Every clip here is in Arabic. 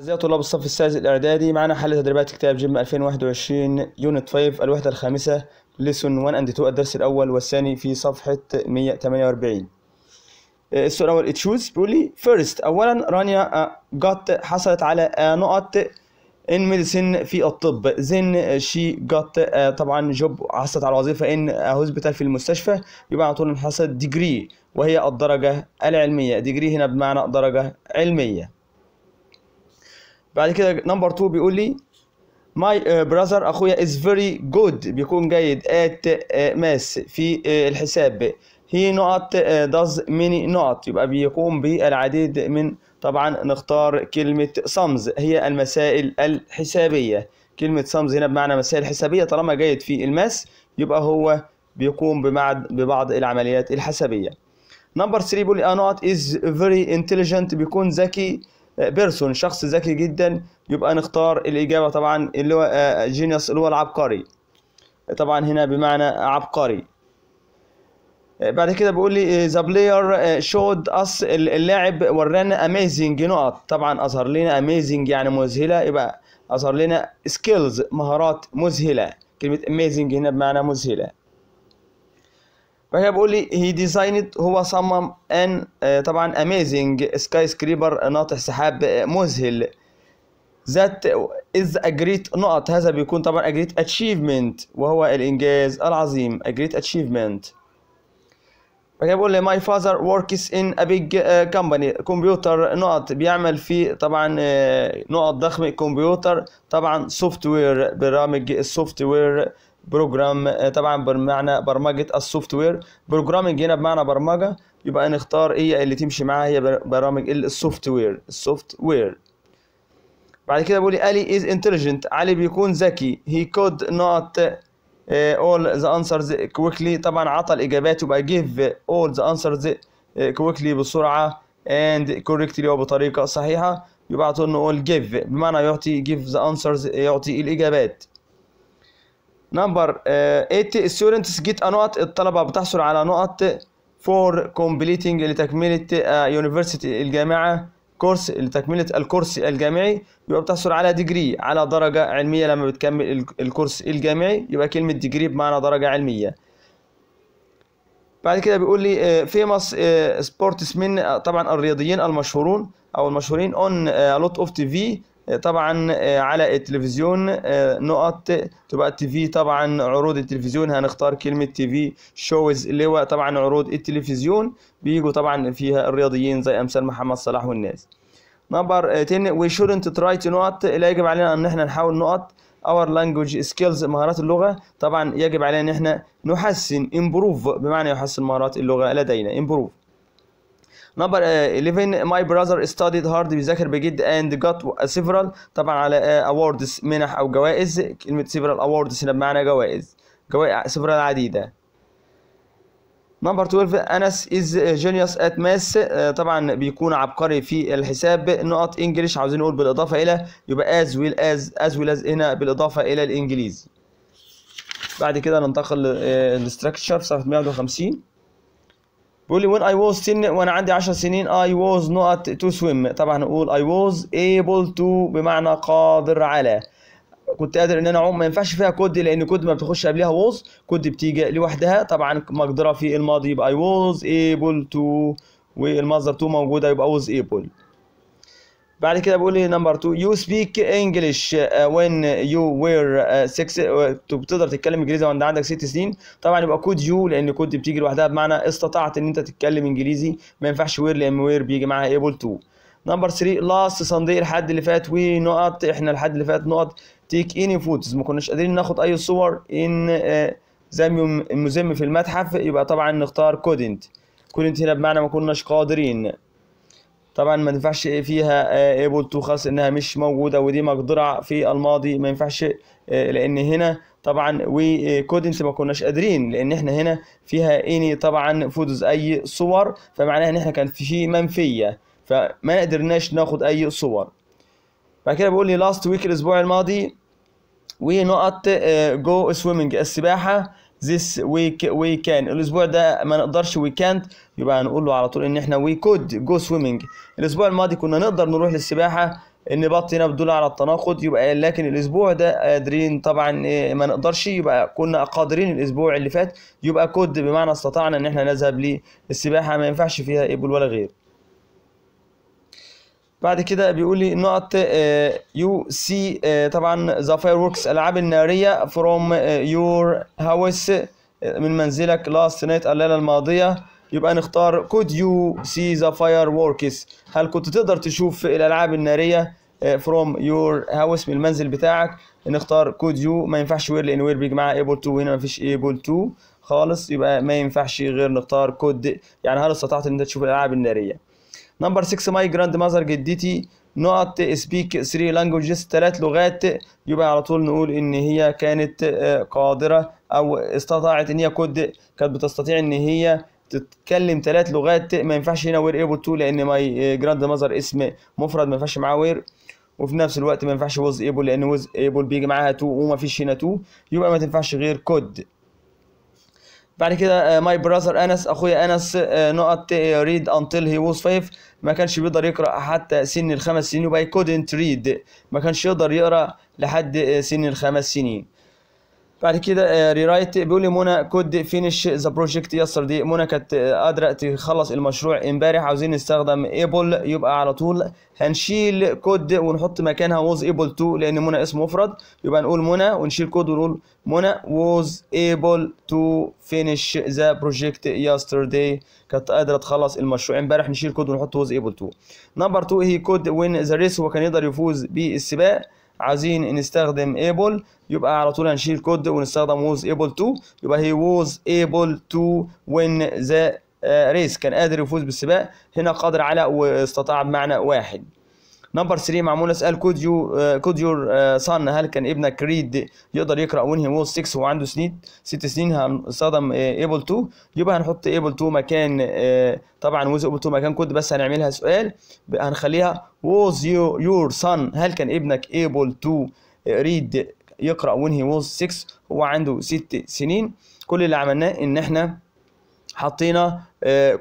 ازاي طلاب الصف السادس الاعدادي معانا حل تدريبات كتاب جيم 2021 يونت 5 الوحده الخامسه ليسون 1 اند 2 الدرس الاول والثاني في صفحه 148 آه، السؤال الاول تشوز بيقول لي فيرست اولا رانيا جات آه، حصلت على آه، نقط ان ميديسن في الطب زين شي جات طبعا جوب حصلت على وظيفه ان هوسبيتال في المستشفى يبقى على طول حصلت ديجري وهي الدرجه العلميه ديجري هنا بمعنى درجه علميه بعد كده نمبر 2 بيقول لي ماي براذر uh, اخويا از فيري جود بيكون جيد ات uh, ماس في uh, الحساب هي نقط داز ميني نقط يبقى بيقوم بالعديد من طبعا نختار كلمة سامز هي المسائل الحسابية كلمة سامز هنا بمعنى مسائل حسابية طالما جيد في الماس يبقى هو بيقوم ببعض العمليات الحسابية نمبر 3 بيقول لي نقط از فيري انتليجنت بيكون ذكي بيرسون شخص ذكي جدا يبقى نختار الإجابة طبعا اللي هو جينيوس آه، اللي هو العبقري طبعا هنا بمعنى عبقري آه، بعد كده بيقول لي ذا بلاير شود اس اللاعب ورانا اميزنج نقط طبعا اظهر لنا اميزنج يعني مذهله يبقى اظهر لنا سكيلز مهارات مذهله كلمه اميزنج هنا بمعنى مذهله فهي كده بيقول لي هي ديزايند هو صمم ان آه، طبعا اميزنج سكاي سكريبر ناطح سحاب مذهل ذات از اجريت نقط هذا بيكون طبعا اجريت اتشيفمنت وهو الانجاز العظيم اجريت اتشيفمنت فهي كده بيقول لي ماي فاذر وركس ان ا بيج كومباني كمبيوتر نقط بيعمل في طبعا آه، نقط ضخمه كمبيوتر طبعا سوفت وير برامج السوفت وير بروجرام آه، طبعا بمعنى برمجه السوفت وير بروجرامنج هنا بمعنى برمجه يبقى نختار ايه اللي تمشي معاها هي برامج السوفت وير السوفت وير بعد كده بيقول لي علي از انتليجنت علي بيكون ذكي هي كود نوت all the answers quickly طبعا عطى الاجابات يبقى give all the answers quickly بسرعه and correctly وبطريقه صحيحه يبقى عطوا نقول give بمعنى يعطي give the answers يعطي الاجابات نمبر 8 آه، students get a نقط الطلبة بتحصل على نقط for completing لتكملة آه، university الجامعة كورس لتكملة الكورس الجامعي يبقى بتحصل على ديجري على درجة علمية لما بتكمل الكورس الجامعي يبقى كلمة ديجري بمعنى درجة علمية بعد كده بيقول لي آه، famous sportsmen طبعا الرياضيين المشهورون او المشهورين اون لوت اوف تي في طبعا آه، على التلفزيون آه، نقط تبقى التي في طبعا عروض التلفزيون هنختار كلمة تي في شوز اللي هو طبعا عروض التلفزيون بيجوا طبعا فيها الرياضيين زي أمثال محمد صلاح والناس نمبر 10 وي شودنت تراي تو نوت لا يجب علينا ان احنا نحاول نقط اور لانجوج سكيلز مهارات اللغه طبعا يجب علينا ان احنا نحسن امبروف بمعنى يحسن مهارات اللغه لدينا امبروف نمبر 11 ماي براذر ستاديد هارد بيذاكر بجد اند جات سيفرال طبعا على اووردز uh, منح او جوائز كلمه سيفرال اووردز هنا بمعنى جوائز جوائز سيفرال عديده نمبر 12 انس از جينيوس ات ماس طبعا بيكون عبقري في الحساب نقط انجلش عاوزين نقول بالاضافه الى يبقى از ويل از از ويل از هنا بالاضافه الى الانجليزي بعد كده ننتقل للاستراكشر uh, صفحه 151 بيقول لي when I was 10 وانا عندي 10 سنين I was not to swim طبعا هنقول I was able to بمعنى قادر على كنت قادر ان انا اعوم ما ينفعش فيها كود لان كود ما بتخش قبلها was كود بتيجي لوحدها طبعا مقدره في الماضي يبقى I was able to والمصدر تو موجوده يبقى was able بعد كده بيقول لي نمبر 2 يو سبيك انجلش وين يو وير 6 بتقدر تتكلم انجليزي وانت عندك 6 سنين طبعا يبقى كود يو لان كود بتيجي لوحدها بمعنى استطعت ان انت تتكلم انجليزي ما ينفعش وير لان وير بيجي معاها ايبل تو نمبر 3 لاست صندوق الحد اللي فات وي نقط احنا الحد اللي فات نقط تيك اني فوتوز ما كناش قادرين ناخد اي صور ان uh, زي المزم في المتحف يبقى طبعا نختار كودنت كودنت هنا بمعنى ما كناش قادرين طبعا ما ينفعش فيها ايبل تو خاص انها مش موجوده ودي مقدره في الماضي ما ينفعش آه، لان هنا طبعا وكودنت آه، ما كناش قادرين لان احنا هنا فيها اني طبعا فوتوز اي صور فمعناها ان احنا كان في منفيه فما قدرناش ناخد اي صور بعد كده بيقول لي لاست ويك الاسبوع الماضي ونقط جو سويمنج السباحه this week we can الاسبوع ده ما نقدرش we can't يبقى هنقول له على طول ان احنا we could go swimming الاسبوع الماضي كنا نقدر نروح للسباحه النباط هنا بتدل على التناقض يبقى إيه، لكن الاسبوع ده قادرين طبعا إيه، ما نقدرش يبقى كنا قادرين الاسبوع اللي فات يبقى كود بمعنى استطعنا ان احنا نذهب للسباحه ما ينفعش فيها ابل ولا غير بعد كده بيقول لي نقط يو سي طبعا ذا فاير ووركس العاب الناريه فروم يور هاوس من منزلك لاست نايت الليله الماضيه يبقى نختار كود يو سي ذا فاير ووركس هل كنت تقدر تشوف الالعاب الناريه فروم يور هاوس من المنزل بتاعك نختار كود يو ما ينفعش وير لان وير بيجمع ايبل تو وهنا ما فيش ايبل تو خالص يبقى ما ينفعش غير نختار كود يعني هل استطعت ان انت تشوف الالعاب الناريه نمبر 6 ماي جراند ماذر جدتي نقط سبيك 3 لانجوجز ثلاث لغات يبقى على طول نقول ان هي كانت آه، قادره او استطاعت ان هي كود كانت بتستطيع ان هي تتكلم ثلاث لغات ما ينفعش هنا وير ايبل تو لان ماي جراند ماذر اسم مفرد ما ينفعش معاه وير وفي نفس الوقت ما ينفعش وز ايبل لان وز ايبل بيجي معاها تو وما فيش هنا تو يبقى ما تنفعش غير كود بعد كده ماي براذر انس اخويا انس آه، نقط ريد انتل هي ووز فايف ما كانش بيقدر يقرا حتى سن الخمس سنين وباي كودنت ريد ما كانش يقدر يقرا لحد آه، سن الخمس سنين بعد كده ريرايت آه، بيقول لي منى كود فينش ذا بروجكت يسر دي منى كانت آه، قادره تخلص المشروع امبارح عاوزين نستخدم ايبل يبقى على طول هنشيل كود ونحط مكانها ووز ايبل تو لان منى اسم مفرد يبقى نقول منى ونشيل كود ونقول منى ووز ايبل تو فينش ذا بروجكت دي كانت قادره تخلص المشروع امبارح نشيل كود ونحط ووز ايبل تو نمبر 2 هي كود وين ذا ريس هو كان يقدر يفوز بالسباق عايزين نستخدم able يبقى على طول هنشيل كود ونستخدم was able to يبقى هي was able to win the ريس uh, كان قادر يفوز بالسباق هنا قادر على واستطاع بمعنى واحد نمبر 3 معمول اسال كود يو كود يور صن هل كان ابنك كريد يقدر يقرا وين هي ووز 6 وعنده سنين 6 سنين صدم ايبل uh, 2 يبقى هنحط ايبل 2 مكان uh, طبعا ووز ايبل 2 مكان كود بس هنعملها سؤال هنخليها ووز يور صن هل كان ابنك ايبل 2 ريد يقرا وين هي ووز 6 هو عنده 6 سنين كل اللي عملناه ان احنا حطينا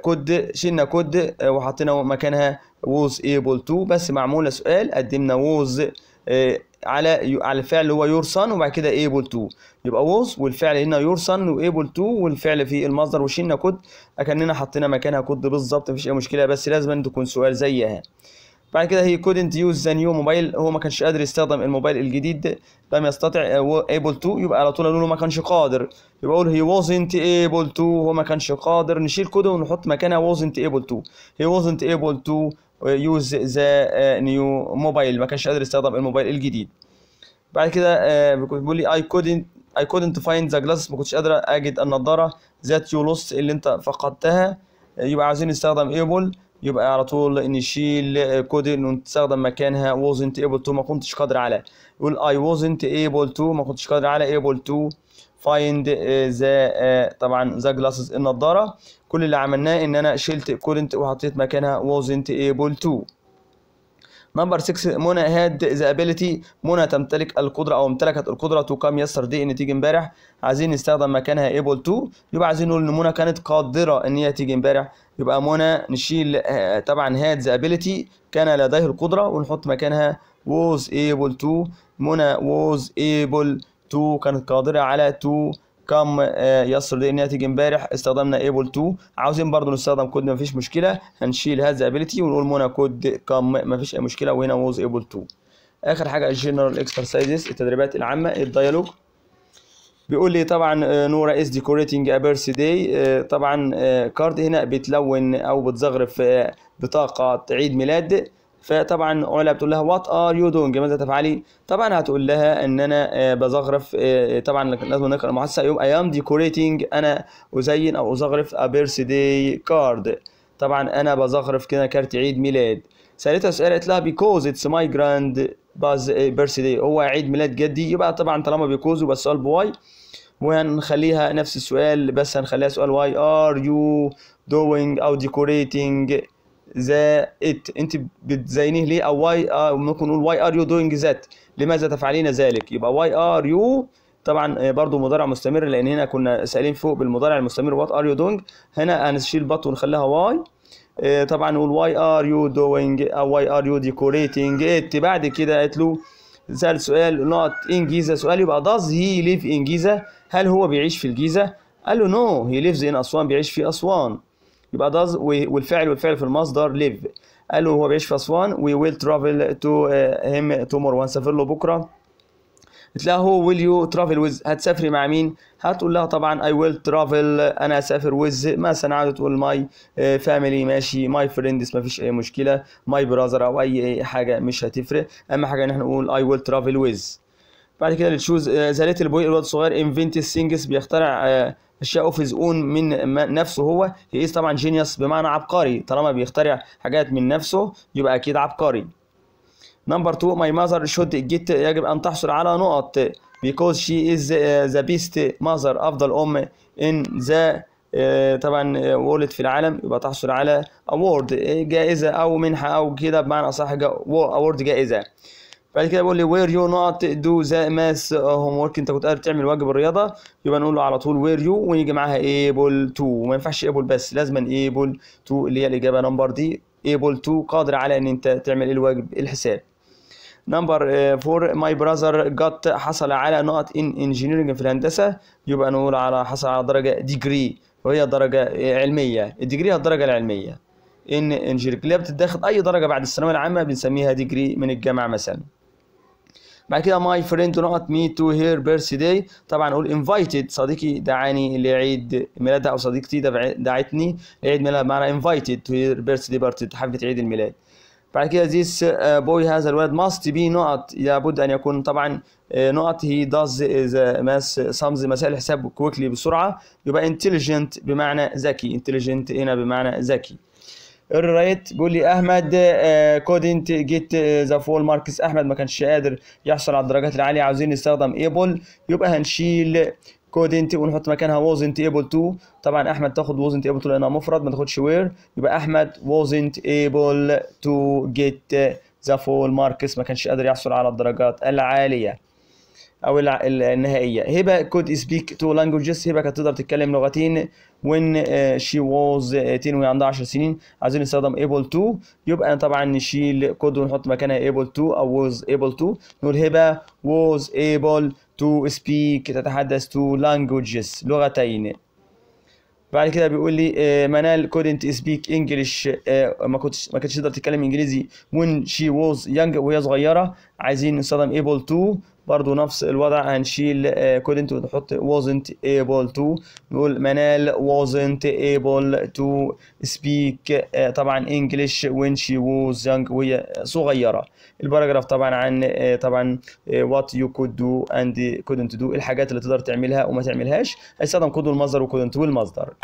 كود uh, شلنا كود وحطينا مكانها was able to بس معموله سؤال قدمنا was آه، على على الفعل اللي هو your son وبعد كده able to يبقى was والفعل هنا your son able to والفعل في المصدر وشيلنا كود اكننا حطينا مكانها كود بالظبط مفيش اي مشكله بس لازم تكون سؤال زيها بعد كده هي couldn't use the new mobile هو ما كانش قادر يستخدم الموبايل الجديد لم يستطع آه، able to يبقى على طول له ما كانش قادر يبقى اقول he wasn't able to هو ما كانش قادر نشيل كود ونحط مكانها wasn't able to he wasn't able to يوز ذا نيو آه، موبايل ما كانش قادر يستخدم الموبايل الجديد بعد كده آه، بيقول لي اي كودنت اي كودنت فايند ذا جلاسز ما كنتش قادر اجد النضاره ذات يو لوست اللي انت فقدتها آه، يبقى عايزين نستخدم ايبل يبقى على طول نشيل كودن ونستخدم مكانها wasn't able to ما كنتش قادر على يقول I wasn't able to ما كنتش قادر على able to find the طبعا the glasses النظارة كل اللي عملناه ان انا شلت كورنت وحطيت مكانها wasn't ايبل تو نمبر 6 منى هاد ذا ابيليتي منى تمتلك القدره او امتلكت القدره تو كام يسر دي ان تيجي امبارح عايزين نستخدم مكانها ايبل تو يبقى عايزين نقول ان منى كانت قادره ان هي تيجي امبارح يبقى منى نشيل آه، طبعا هاد ذا ابيليتي كان لديه القدره ونحط مكانها was able to منى was able to كانت قادره على to كام آه، يصل دي الناتج امبارح استخدمنا ايبل 2 عاوزين برضو نستخدم كود مفيش مشكله هنشيل هذا ابيليتي ونقول منى كود كام مفيش اي مشكله وهنا ووز ايبل 2 اخر حاجه الجنرال اكسرسايزز التدريبات العامه الديالوج بيقول لي طبعا نورا از ديكوريتنج ا بيرث داي طبعا كارد آه، هنا بتلون او بتزغرف آه، بطاقه عيد ميلاد فطبعا علا بتقول لها وات ار يو دوينج ماذا تفعلي طبعا هتقول لها ان انا آه، بزغرف آه، طبعا لازم نقرا المحادثه يوم اي ام ديكوريتنج انا ازين او ازغرف ا بيرث داي كارد طبعا انا بزغرف كده كارت عيد ميلاد سالتها سؤال قالت لها بيكوز اتس ماي جراند باز بيرث داي هو عيد ميلاد جدي يبقى طبعا طالما بيكوز يبقى السؤال بواي وهنخليها نفس السؤال بس هنخليها سؤال واي ار يو دوينج او ديكوريتنج ذا ات انت بتزينيه ليه او واي ممكن نقول واي ار يو دوينج ذات لماذا تفعلين ذلك يبقى واي ار يو طبعا آه، برضو مضارع مستمر لان هنا كنا سالين فوق بالمضارع المستمر وات ار يو دوينج هنا هنشيل بط ونخليها واي آه، طبعا نقول واي ار يو دوينج او واي ار يو ديكوريتنج ات بعد كده قالت له سأل سؤال ان انجيزه سؤال يبقى داز هي ليف انجيزه هل هو بيعيش في الجيزه قال له نو هي ليفز ان اسوان بيعيش في اسوان يبقى داز والفعل والفعل في المصدر ليف قال له هو بيعيش في أسوان وي ويل ترافل تو هيم تومور وهنسافر له بكرة تلاقي هو ويل يو ترافل ويز هتسافري مع مين هتقول لها طبعا اي ويل ترافل أنا أسافر ويز مثلا عاوزة تقول ماي فاميلي uh, ماشي ماي فريندز ما فيش أي مشكلة ماي براذر أو أي حاجة مش هتفرق أهم حاجة إن احنا نقول اي ويل ترافل ويز بعد كده تشوز ذا ليتل بوي الواد الصغير انفنت السينجز بيخترع uh, الشيء اوف اون من نفسه هو هي از طبعا جينيوس بمعنى عبقري طالما بيخترع حاجات من نفسه يبقى اكيد عبقري نمبر 2 ماي ماذر شود جيت يجب ان تحصل على نقط because she is uh, the best mother افضل ام ان ذا طبعا وولد uh, في العالم يبقى تحصل على اوورد uh, جائزة أو منحة أو كده بمعنى أصح اوورد جائزة بعد كده بيقول لي وير يو نوت دو ذا ماس هوم ورك انت كنت قادر تعمل واجب الرياضه يبقى نقول له على طول وير يو ونيجي معاها ايبل تو وما ينفعش ايبل بس لازما ايبل تو اللي هي الاجابه نمبر دي ايبل تو قادر على ان انت تعمل الواجب الحساب نمبر فور ماي براذر جت حصل على نقط ان انجينيرنج في الهندسه يبقى نقول على حصل على درجه ديجري وهي درجه آه, علميه الديجري هي الدرجه العلميه ان انجينيرنج اللي بتتاخد اي درجه بعد الثانويه العامه بنسميها ديجري من الجامعه مثلا بعد كده ماي فريند نقط مي تو هير بيرث داي طبعا اقول انفايتد صديقي دعاني لعيد ميلادها او صديقتي دعتني لعيد ميلادها بمعنى انفايتد تو هير بيرث داي بارتي حفله عيد الميلاد بعد كده ذيس بوي هذا الولد ماست بي نقط لابد ان يكون طبعا نقط هي داز از ماس سمز مسائل الحساب كويكلي بسرعه يبقى انتليجنت بمعنى ذكي انتليجنت هنا بمعنى ذكي الرايت بيقول آه، لي احمد آه، كودنت جيت آه، ذا فول ماركس احمد ما كانش قادر يحصل على الدرجات العاليه عاوزين نستخدم ايبل يبقى هنشيل كودنت ونحط مكانها wasn't able to طبعا احمد تاخد wasn't able to لانها مفرد ما تاخدش وير يبقى احمد wasn't able to get ذا فول ماركس ما كانش قادر يحصل على الدرجات العاليه او النهائيه هبه كود سبيك تو لانجوجز هبه كانت تقدر تتكلم لغتين وين شي ووز تين وهي عندها 10 سنين عايزين نستخدم ايبل تو يبقى طبعا نشيل كود ونحط مكانها ايبل تو او ووز ايبل تو نقول هبه ووز ايبل تو سبيك تتحدث تو لانجوجز لغتين بعد كده بيقول لي منال كودنت سبيك انجلش ما كنتش ما كانتش تقدر تتكلم انجليزي وين شي ووز يانج وهي صغيره عايزين نستخدم ايبل تو برضو نفس الوضع هنشيل uh, couldn't ونحط wasn't able to نقول منال wasn't able to speak uh, طبعا English when she was young وهي صغيرة الباراجراف طبعا عن uh, طبعا what you could do and couldn't do الحاجات اللي تقدر تعملها وما تعملهاش هيستخدم كود المصدر وكودنت والمصدر